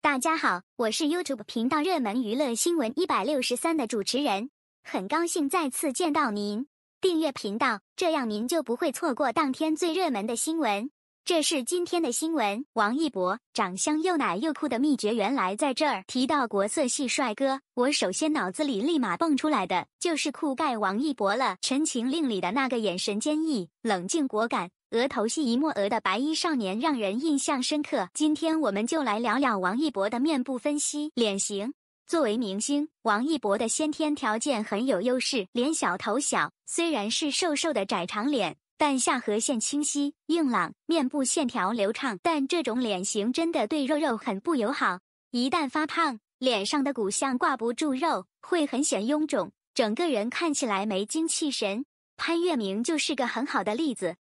大家好，我是 YouTube 频道热门娱乐新闻一百六十三的主持人，很高兴再次见到您。订阅频道，这样您就不会错过当天最热门的新闻。这是今天的新闻。王一博长相又奶又酷的秘诀原来在这儿。提到国色系帅哥，我首先脑子里立马蹦出来的就是酷盖王一博了。《陈情令》里的那个眼神坚毅、冷静果敢、额头细一墨额的白衣少年，让人印象深刻。今天我们就来聊聊王一博的面部分析、脸型。作为明星，王一博的先天条件很有优势，脸小头小，虽然是瘦瘦的窄长脸。但下颌线清晰、硬朗，面部线条流畅。但这种脸型真的对肉肉很不友好，一旦发胖，脸上的骨相挂不住肉，会很显臃肿，整个人看起来没精气神。潘粤明就是个很好的例子。